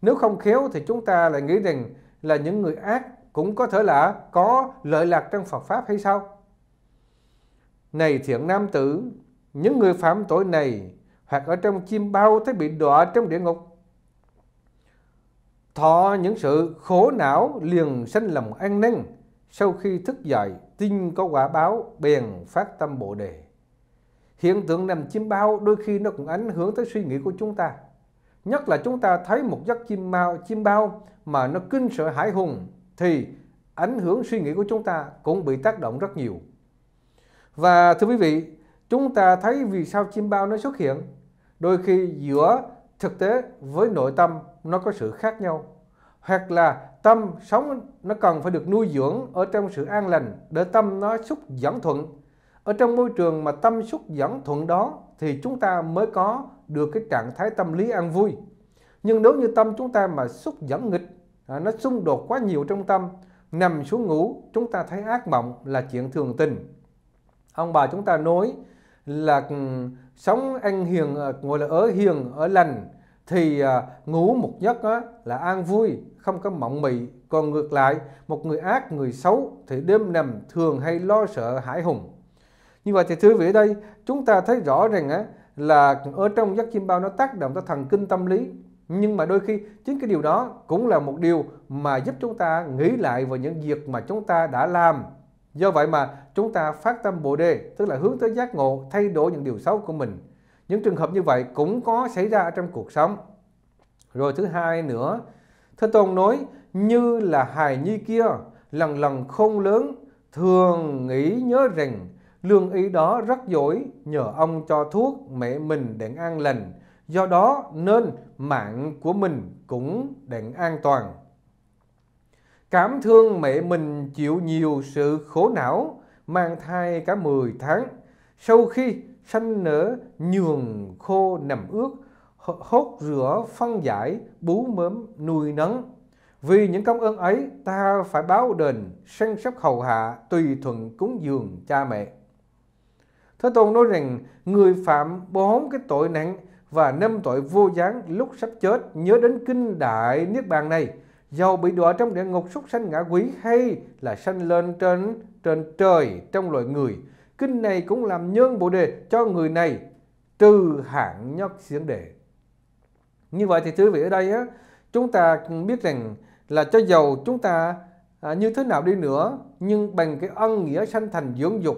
nếu không khéo thì chúng ta lại nghĩ rằng là những người ác cũng có thể là có lợi lạc trong Phật pháp hay sao này thiện nam tử những người phạm tội này hoặc ở trong chim bao thấy bị đọa trong địa ngục thọ những sự khổ não liền sanh lòng an ninh sau khi thức dậy tin có quả báo bèn phát tâm bồ đề hiện tượng nằm chim bao đôi khi nó cũng ảnh hưởng tới suy nghĩ của chúng ta nhất là chúng ta thấy một giấc chim bao chim bao mà nó kinh sợ hãi hùng thì ảnh hưởng suy nghĩ của chúng ta cũng bị tác động rất nhiều và thưa quý vị chúng ta thấy vì sao chim bao nó xuất hiện đôi khi giữa thực tế với nội tâm nó có sự khác nhau hoặc là tâm sống nó cần phải được nuôi dưỡng ở trong sự an lành để tâm nó xúc dẫn thuận ở trong môi trường mà tâm xúc dẫn thuận đó thì chúng ta mới có được cái trạng thái tâm lý an vui nhưng nếu như tâm chúng ta mà xúc dẫn nghịch à, nó xung đột quá nhiều trong tâm nằm xuống ngủ chúng ta thấy ác mộng là chuyện thường tình ông bà chúng ta nói là ừ, sống ăn hiền à, gọi là ở hiền ở lành thì à, ngủ một giấc á, là an vui không có mộng mị còn ngược lại một người ác người xấu thì đêm nằm thường hay lo sợ hãi hùng như vậy thì thưa vị ở đây chúng ta thấy rõ rằng á, là ở trong giấc chim bao nó tác động tới thần kinh tâm lý nhưng mà đôi khi chính cái điều đó cũng là một điều mà giúp chúng ta nghĩ lại về những việc mà chúng ta đã làm do vậy mà chúng ta phát tâm bồ đề tức là hướng tới giác ngộ thay đổi những điều xấu của mình những trường hợp như vậy cũng có xảy ra trong cuộc sống rồi thứ hai nữa thế tôn nói như là hài nhi kia lần lần không lớn thường nghĩ nhớ rằng lương y đó rất dỗi nhờ ông cho thuốc mẹ mình để an lành do đó nên mạng của mình cũng định an toàn cảm thương mẹ mình chịu nhiều sự khổ não mang thai cả 10 tháng sau khi xanh nở nhường khô nằm ướt hốt rửa phân giải bú mớm nuôi nấng vì những công ơn ấy ta phải báo đền săn sóc hầu hạ tùy thuận cúng dường cha mẹ thế tôn nói rằng người phạm bốn cái tội nặng và năm tội vô gián lúc sắp chết nhớ đến kinh đại niết bàn này dầu bị đọa trong địa ngục súc sanh ngã quỷ hay là sanh lên trên trên trời trong loài người kinh này cũng làm nhân bộ đề cho người này trừ hạng nhất xiển đề như vậy thì thứ vị ở đây á, chúng ta biết rằng là cho giàu chúng ta à, như thế nào đi nữa nhưng bằng cái ân nghĩa sanh thành dưỡng dục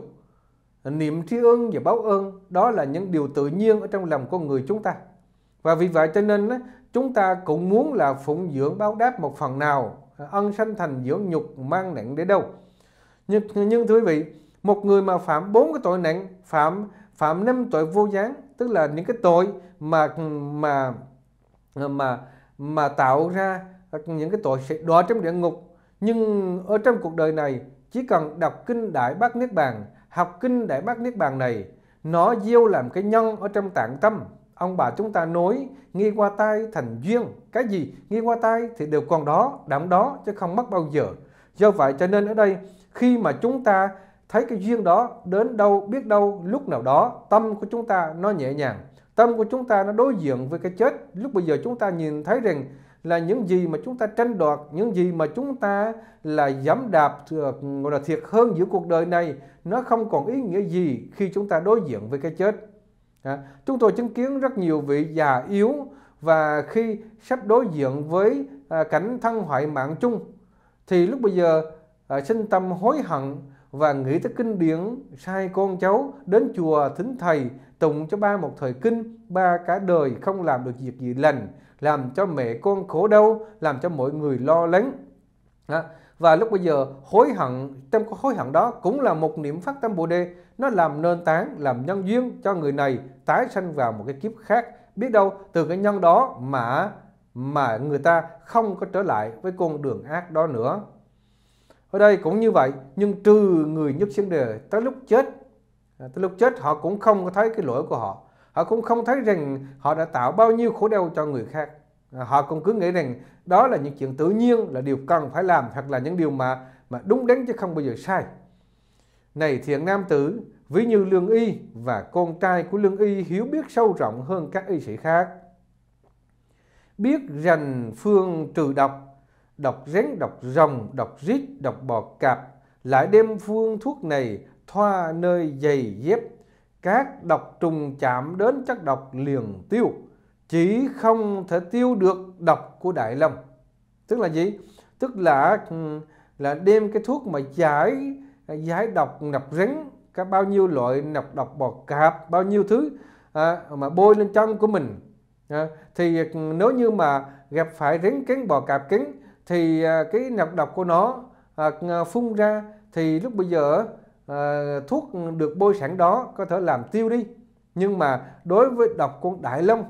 niệm tri ân và báo ơn đó là những điều tự nhiên ở trong lòng con người chúng ta và vì vậy cho nên á, chúng ta cũng muốn là phụng dưỡng báo đáp một phần nào à, ân sanh thành dưỡng nhục mang nặng để đâu nhưng, nhưng thưa quý vị một người mà phạm bốn cái tội nặng phạm phạm năm tội vô gián tức là những cái tội mà mà mà mà tạo ra những cái tội sẽ đọa trong địa ngục nhưng ở trong cuộc đời này chỉ cần đọc kinh đại bác niết bàn học kinh đại bác niết bàn này nó gieo làm cái nhân ở trong tạng tâm ông bà chúng ta nối nghi qua tai thành duyên cái gì nghi qua tai thì đều còn đó đảm đó chứ không mất bao giờ do vậy cho nên ở đây khi mà chúng ta thấy cái duyên đó đến đâu biết đâu lúc nào đó tâm của chúng ta nó nhẹ nhàng tâm của chúng ta nó đối diện với cái chết lúc bây giờ chúng ta nhìn thấy rằng là những gì mà chúng ta tranh đoạt những gì mà chúng ta là dám đạp gọi là thiệt hơn giữa cuộc đời này nó không còn ý nghĩa gì khi chúng ta đối diện với cái chết à, chúng tôi chứng kiến rất nhiều vị già yếu và khi sắp đối diện với à, cảnh thân hoại mạng chung thì lúc bây giờ à, sinh tâm hối hận và nghĩ tới kinh điển sai con cháu đến chùa thính thầy tụng cho ba một thời kinh ba cả đời không làm được việc gì lành làm cho mẹ con khổ đau làm cho mọi người lo lắng đó. À, và lúc bây giờ hối hận trong cái hối hận đó cũng là một niệm phát tâm bồ đề nó làm nền tảng làm nhân duyên cho người này tái sanh vào một cái kiếp khác biết đâu từ cái nhân đó mà mà người ta không có trở lại với con đường ác đó nữa ở đây cũng như vậy nhưng trừ người nhất sinh đề tới lúc chết à, tới lúc chết họ cũng không thấy cái lỗi của họ họ cũng không thấy rằng họ đã tạo bao nhiêu khổ đau cho người khác à, họ cũng cứ nghĩ rằng đó là những chuyện tự nhiên là điều cần phải làm hoặc là những điều mà mà đúng đắn chứ không bao giờ sai này thiện nam tử ví như lương y và con trai của lương y hiểu biết sâu rộng hơn các y sĩ khác biết rành phương trừ độc đọc rắn đọc rồng, đọc rít, đọc bò cạp, lại đem phương thuốc này thoa nơi giày dép. Các độc trùng chạm đến chất độc liền tiêu, chỉ không thể tiêu được độc của đại long. Tức là gì? Tức là ừ, là đem cái thuốc mà giải giải độc nọc rắn các bao nhiêu loại nọc độc bò cạp bao nhiêu thứ à, mà bôi lên chân của mình à, thì ừ, nếu như mà gặp phải rắn kiến bò cạp kiến thì à, cái nọc độc của nó à, à, phun ra thì lúc bây giờ thuốc được bôi sẵn đó có thể làm tiêu đi nhưng mà đối với độc con đại long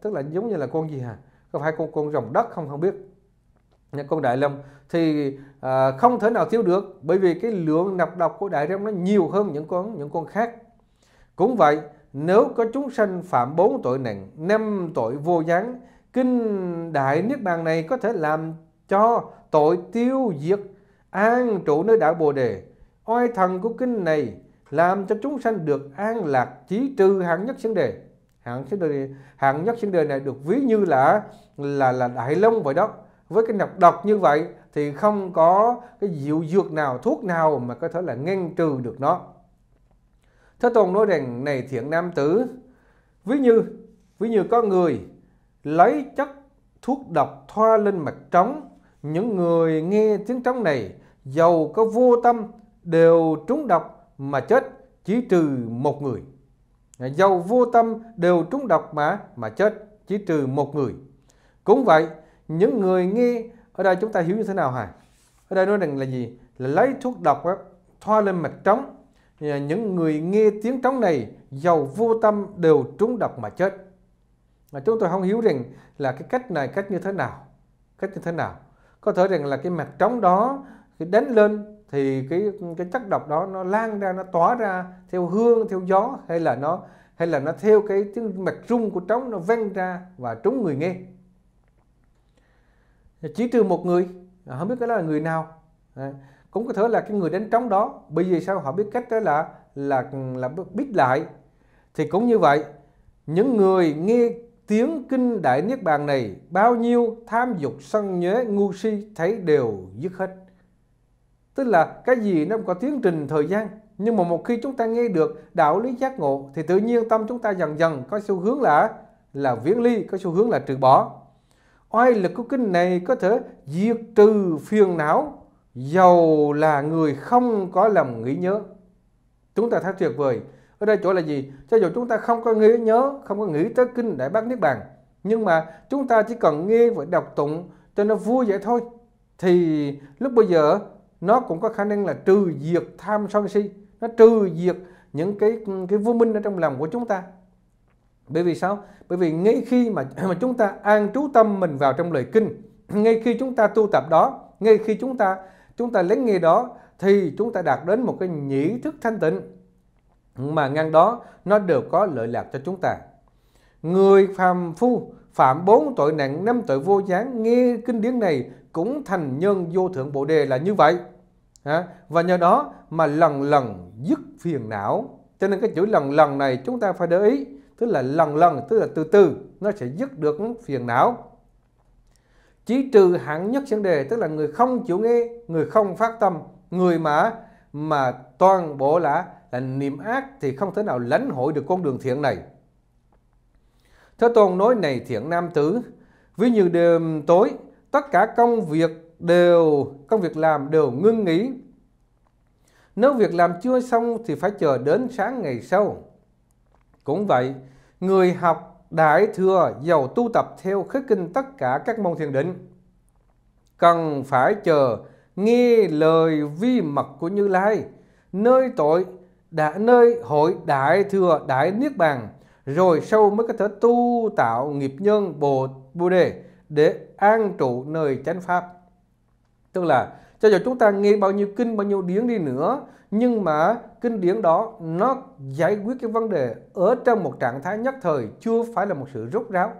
tức là giống như là con gì hả có phải con con rồng đất không không biết con đại long thì không thể nào tiêu được bởi vì cái lượng nọc độc của đại long nó nhiều hơn những con những con khác cũng vậy nếu có chúng sanh phạm bốn tội nặng năm tội vô gián kinh đại niết bàn này có thể làm cho tội tiêu diệt an trụ nơi đạo bồ đề oai thần của kinh này làm cho chúng sanh được an lạc trí trừ hạng nhất sinh đề hạng sinh đề hạng nhất sinh đề này được ví như là là là đại long vậy đó với cái nọc độc như vậy thì không có cái dịu dược nào thuốc nào mà có thể là ngăn trừ được nó thế tôn nói rằng này thiện nam tử ví như ví như có người lấy chất thuốc độc thoa lên mặt trống những người nghe tiếng trống này giàu có vô tâm đều trúng độc mà chết chỉ trừ một người giàu vô tâm đều trúng độc mà mà chết chỉ trừ một người cũng vậy những người nghe ở đây chúng ta hiểu như thế nào hả ở đây nói rằng là gì là lấy thuốc độc á, thoa lên mặt trống những người nghe tiếng trống này giàu vô tâm đều trúng độc mà chết mà chúng tôi không hiểu rằng là cái cách này cách như thế nào cách như thế nào có thể rằng là cái mặt trống đó khi đánh lên thì cái cái chất độc đó nó lan ra nó tỏa ra theo hương theo gió hay là nó hay là nó theo cái tiếng mạch rung của trống nó vang ra và trúng người nghe chỉ trừ một người không biết cái đó là người nào cũng có thể là cái người đánh trống đó bởi vì sao họ biết cách đó là là là biết lại thì cũng như vậy những người nghe tiếng kinh đại niết bàn này bao nhiêu tham dục sân nhớ ngu si thấy đều dứt hết tức là cái gì nó có tiến trình thời gian nhưng mà một khi chúng ta nghe được đạo lý giác ngộ thì tự nhiên tâm chúng ta dần dần có xu hướng là là viễn ly có xu hướng là trừ bỏ oai lực của kinh này có thể diệt trừ phiền não dầu là người không có lòng nghĩ nhớ chúng ta thấy tuyệt vời ở đây chỗ là gì cho dù chúng ta không có nghĩ nhớ không có nghĩ tới kinh đại bác niết bàn nhưng mà chúng ta chỉ cần nghe và đọc tụng cho nó vui vậy thôi thì lúc bây giờ nó cũng có khả năng là trừ diệt tham sân si nó trừ diệt những cái cái vô minh ở trong lòng của chúng ta bởi vì sao bởi vì ngay khi mà mà chúng ta an trú tâm mình vào trong lời kinh ngay khi chúng ta tu tập đó ngay khi chúng ta chúng ta lắng nghe đó thì chúng ta đạt đến một cái nhĩ thức thanh tịnh mà ngăn đó nó đều có lợi lạc cho chúng ta. Người phàm phu phạm bốn tội nặng năm tội vô gián nghe kinh điển này cũng thành nhân vô thượng bộ đề là như vậy. và nhờ đó mà lần lần dứt phiền não. Cho nên cái chữ lần lần này chúng ta phải để ý, tức là lần lần, tức là từ từ nó sẽ dứt được phiền não. Chỉ trừ hạng nhất vấn đề, tức là người không chịu nghe, người không phát tâm, người mà mà toàn bộ là là niềm ác thì không thể nào lãnh hội được con đường thiện này. Thế Tôn nói này thiện nam tử, ví như đêm tối, tất cả công việc đều, công việc làm đều ngưng nghỉ. Nếu việc làm chưa xong thì phải chờ đến sáng ngày sau. Cũng vậy, người học đại thừa giàu tu tập theo khế kinh tất cả các môn thiền định. Cần phải chờ nghe lời vi mật của Như Lai, nơi tội đã nơi hội đại thừa đại niết bàn rồi sau mới có thể tu tạo nghiệp nhân bồ bồ đề để an trụ nơi chánh pháp tức là cho dù chúng ta nghe bao nhiêu kinh bao nhiêu điển đi nữa nhưng mà kinh điển đó nó giải quyết cái vấn đề ở trong một trạng thái nhất thời chưa phải là một sự rốt ráo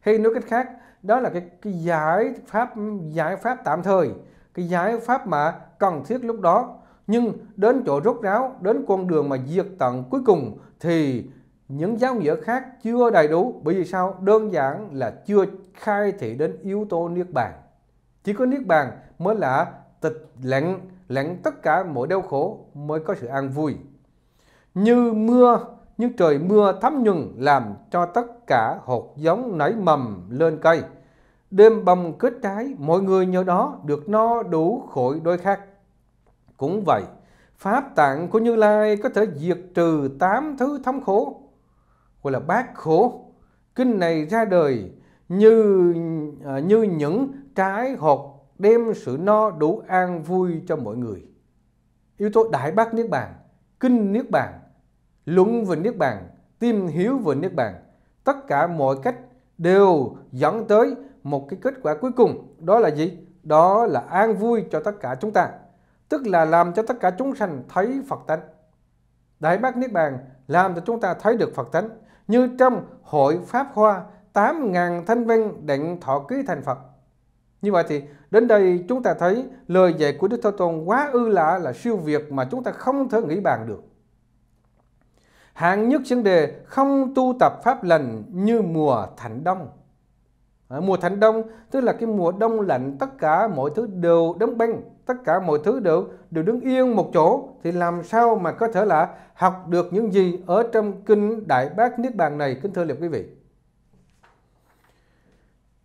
hay nói cách khác đó là cái, cái giải pháp giải pháp tạm thời cái giải pháp mà cần thiết lúc đó nhưng đến chỗ rốt ráo, đến con đường mà diệt tận cuối cùng thì những giáo nghĩa khác chưa đầy đủ bởi vì sao đơn giản là chưa khai thị đến yếu tố niết bàn chỉ có niết bàn mới là tịch lặng lặng tất cả mọi đau khổ mới có sự an vui như mưa như trời mưa thấm nhừng làm cho tất cả hột giống nảy mầm lên cây đêm bầm kết trái mọi người nhờ đó được no đủ khỏi đôi khác cũng vậy. Pháp tạng của Như Lai có thể diệt trừ tám thứ thống khổ, gọi là bát khổ. Kinh này ra đời như à, như những trái hột đem sự no đủ an vui cho mọi người. Yếu tố Đại Bác Niết Bàn, Kinh Niết Bàn, Luận về Niết Bàn, Tìm hiểu về Niết Bàn, tất cả mọi cách đều dẫn tới một cái kết quả cuối cùng, đó là gì? Đó là an vui cho tất cả chúng ta tức là làm cho tất cả chúng sanh thấy Phật tánh. Đại bác Niết Bàn làm cho chúng ta thấy được Phật tánh. Như trong hội Pháp Hoa, 8.000 thanh văn định thọ ký thành Phật. Như vậy thì đến đây chúng ta thấy lời dạy của Đức Thế Tôn quá ư lạ là siêu việt mà chúng ta không thể nghĩ bàn được. Hạng nhất vấn đề không tu tập pháp lành như mùa thành đông. À, mùa thành đông tức là cái mùa đông lạnh tất cả mọi thứ đều đóng băng tất cả mọi thứ đều đều đứng yên một chỗ thì làm sao mà có thể là học được những gì ở trong kinh Đại Bác Niết Bàn này kính thưa liệt quý vị.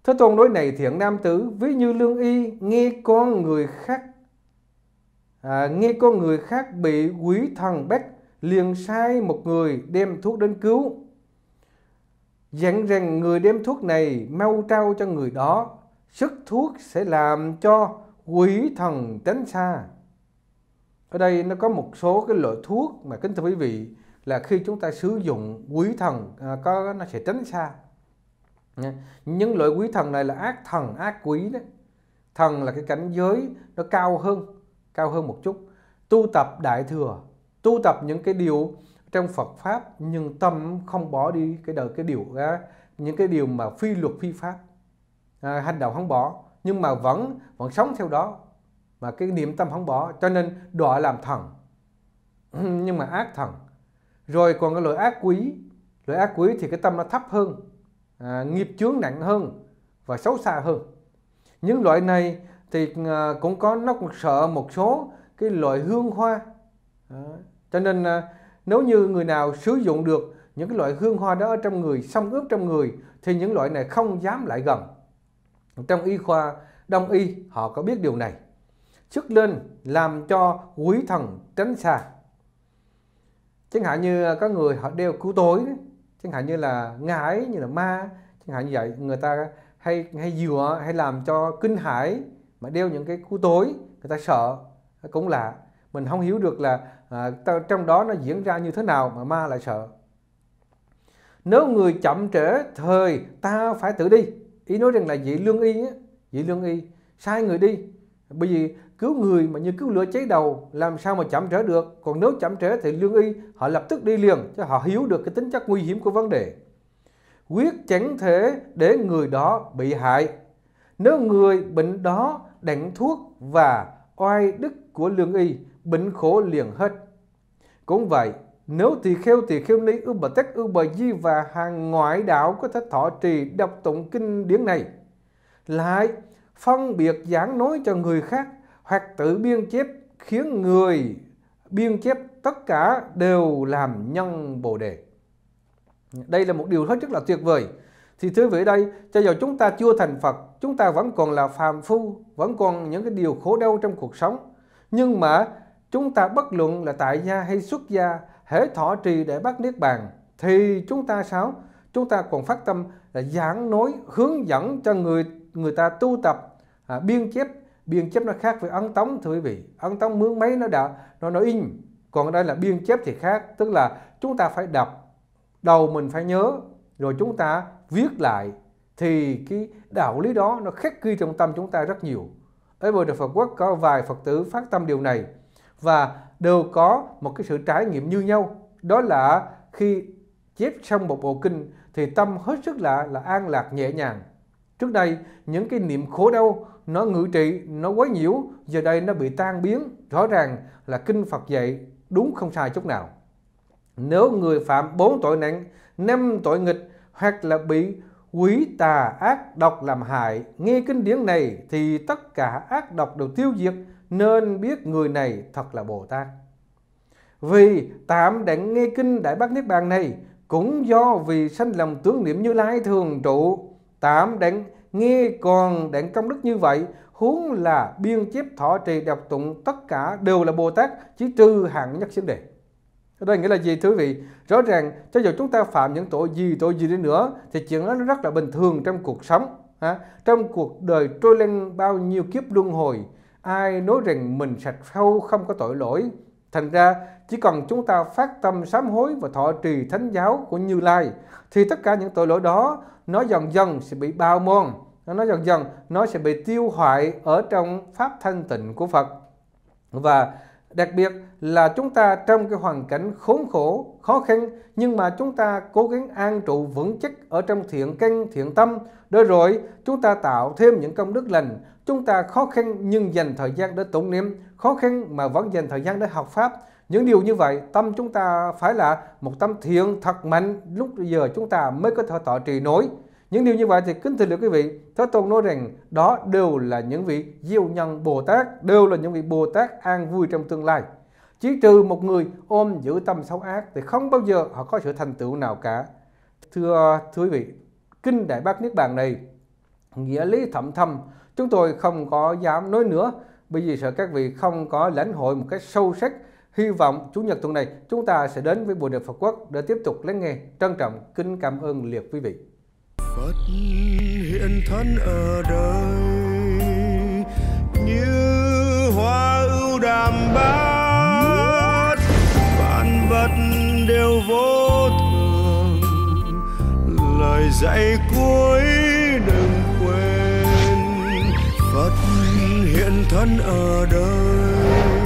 Thế tôn đối này thiện nam tử ví như lương y nghe con người khác à, nghe con người khác bị quỷ thần bách liền sai một người đem thuốc đến cứu dặn rằng người đem thuốc này mau trao cho người đó sức thuốc sẽ làm cho quỷ thần tránh xa ở đây nó có một số cái loại thuốc mà kính thưa quý vị là khi chúng ta sử dụng quỷ thần à, có nó sẽ tránh xa những loại quỷ thần này là ác thần ác quỷ đấy. thần là cái cảnh giới nó cao hơn cao hơn một chút tu tập đại thừa tu tập những cái điều trong Phật pháp nhưng tâm không bỏ đi cái đời cái điều à, những cái điều mà phi luật phi pháp à, hành động không bỏ nhưng mà vẫn vẫn sống theo đó mà cái niệm tâm không bỏ cho nên đọa làm thần nhưng mà ác thần rồi còn cái loại ác quý loại ác quý thì cái tâm nó thấp hơn à, nghiệp chướng nặng hơn và xấu xa hơn những loại này thì à, cũng có nó cũng sợ một số cái loại hương hoa à, cho nên à, nếu như người nào sử dụng được những cái loại hương hoa đó ở trong người xâm ướp trong người thì những loại này không dám lại gần trong y khoa đông y họ có biết điều này sức lên làm cho quý thần tránh xa chẳng hạn như ờ, có người họ đeo cứu tối chẳng hạn như là ngải như là ma chẳng hạn như vậy người ta hay hay dừa hay làm cho kinh hải mà đeo những cái cứu tối người ta sợ cũng lạ mình không hiểu được là à, trong đó nó diễn ra như thế nào mà ma lại sợ nếu người chậm trễ thời ta phải tự đi ý nói rằng là dị lương y á, dị lương y sai người đi bởi vì cứu người mà như cứu lửa cháy đầu làm sao mà chậm trễ được còn nếu chậm trễ thì lương y họ lập tức đi liền cho họ hiểu được cái tính chất nguy hiểm của vấn đề quyết chẳng thể để người đó bị hại nếu người bệnh đó đặng thuốc và oai đức của lương y bệnh khổ liền hết cũng vậy nếu tỳ kheo tỳ kheo ni ưu bà tách ưu bà di và hàng ngoại đạo có thể thọ trì đọc tụng kinh điển này. Lại, phân biệt giảng nói cho người khác hoặc tự biên chép khiến người biên chép tất cả đều làm nhân Bồ Đề. Đây là một điều hết sức là tuyệt vời. Thì thưa vị đây, cho dù chúng ta chưa thành Phật, chúng ta vẫn còn là phàm phu, vẫn còn những cái điều khổ đau trong cuộc sống. Nhưng mà chúng ta bất luận là tại gia hay xuất gia hễ thọ trì để bắt niết bàn thì chúng ta sao chúng ta còn phát tâm là giảng nói hướng dẫn cho người người ta tu tập à, biên chép biên chép nó khác với ấn tống thưa quý vị ấn tống mướn mấy nó đã nó nó in còn đây là biên chép thì khác tức là chúng ta phải đọc đầu mình phải nhớ rồi chúng ta viết lại thì cái đạo lý đó nó khắc ghi trong tâm chúng ta rất nhiều ở bờ Đề Phật Quốc có vài Phật tử phát tâm điều này và đều có một cái sự trải nghiệm như nhau đó là khi chép xong một bộ kinh thì tâm hết sức lạ là an lạc nhẹ nhàng trước đây những cái niệm khổ đau nó ngự trị nó quấy nhiễu giờ đây nó bị tan biến rõ ràng là kinh Phật dạy đúng không sai chút nào nếu người phạm bốn tội nặng năm tội nghịch hoặc là bị quỷ tà ác độc làm hại nghe kinh điển này thì tất cả ác độc đều tiêu diệt nên biết người này thật là Bồ Tát. Vì tạm đặng nghe kinh Đại Bác Niết Bàn này cũng do vì sanh lòng tướng niệm Như Lai thường trụ, tạm đặng nghe còn đặng công đức như vậy, huống là biên chép thọ trì đọc tụng tất cả đều là Bồ Tát, chỉ trừ hạng nhất xứng đề. đây nghĩa là gì thưa quý vị? Rõ ràng cho dù chúng ta phạm những tội gì tội gì đi nữa thì chuyện đó nó rất là bình thường trong cuộc sống. Ha? Trong cuộc đời trôi lên bao nhiêu kiếp luân hồi ai nói rằng mình sạch sâu không có tội lỗi. Thành ra, chỉ cần chúng ta phát tâm sám hối và thọ trì thánh giáo của Như Lai, thì tất cả những tội lỗi đó nó dần dần sẽ bị bao mòn, nó dần dần nó sẽ bị tiêu hoại ở trong pháp thanh tịnh của Phật. Và đặc biệt là chúng ta trong cái hoàn cảnh khốn khổ, khó khăn nhưng mà chúng ta cố gắng an trụ vững chắc ở trong thiện căn, thiện tâm, để rồi chúng ta tạo thêm những công đức lành Chúng ta khó khăn nhưng dành thời gian để tụng niệm, khó khăn mà vẫn dành thời gian để học Pháp. Những điều như vậy, tâm chúng ta phải là một tâm thiện thật mạnh, lúc giờ chúng ta mới có thể tọa trì nổi. Những điều như vậy thì kính thưa được quý vị, Thế Tôn nói rằng đó đều là những vị diêu nhân Bồ Tát, đều là những vị Bồ Tát an vui trong tương lai. Chỉ trừ một người ôm giữ tâm xấu ác thì không bao giờ họ có sự thành tựu nào cả. Thưa, thưa quý vị, Kinh Đại Bác Niết Bàn này, nghĩa lý thậm thâm Chúng tôi không có dám nói nữa bởi vì sợ các vị không có lãnh hội một cách sâu sắc. Hy vọng Chủ nhật tuần này chúng ta sẽ đến với Bùa Đề Phật Quốc để tiếp tục lắng nghe. Trân trọng kính cảm ơn liệt quý vị. Phật hiện thân ở đời như hoa ưu đàm bát vạn vật đều vô thường lời dạy cuối phật hiện thân ở đời